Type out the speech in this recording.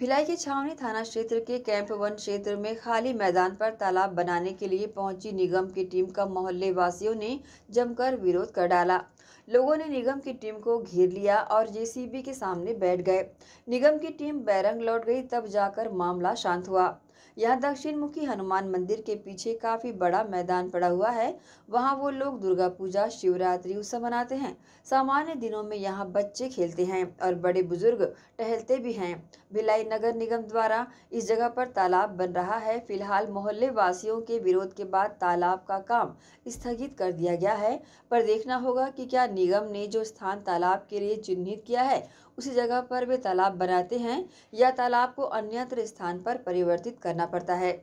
भिलाई के छावनी थाना क्षेत्र के कैंप वन क्षेत्र में खाली मैदान पर तालाब बनाने के लिए पहुंची निगम की टीम का मोहल्ले वासियों ने जमकर विरोध कर डाला लोगों ने निगम की टीम को घेर लिया और जेसीबी के सामने बैठ गए निगम की टीम बैरंग लौट गई तब जाकर मामला शांत हुआ यहाँ दक्षिण मुखी हनुमान मंदिर के पीछे काफ़ी बड़ा मैदान पड़ा हुआ है वहाँ वो लोग दुर्गा पूजा शिवरात्रि उत्सव मनाते हैं सामान्य दिनों में यहाँ बच्चे खेलते हैं और बड़े बुजुर्ग टहलते भी हैं भिलाई नगर निगम द्वारा इस जगह पर तालाब बन रहा है फिलहाल मोहल्ले वासियों के विरोध के बाद तालाब का काम स्थगित कर दिया गया है पर देखना होगा कि क्या निगम ने जो स्थान तालाब के लिए चिन्हित किया है उसी जगह पर वे तालाब बनाते हैं या तालाब को अन्यत्र स्थान पर परिवर्तित करना पड़ता है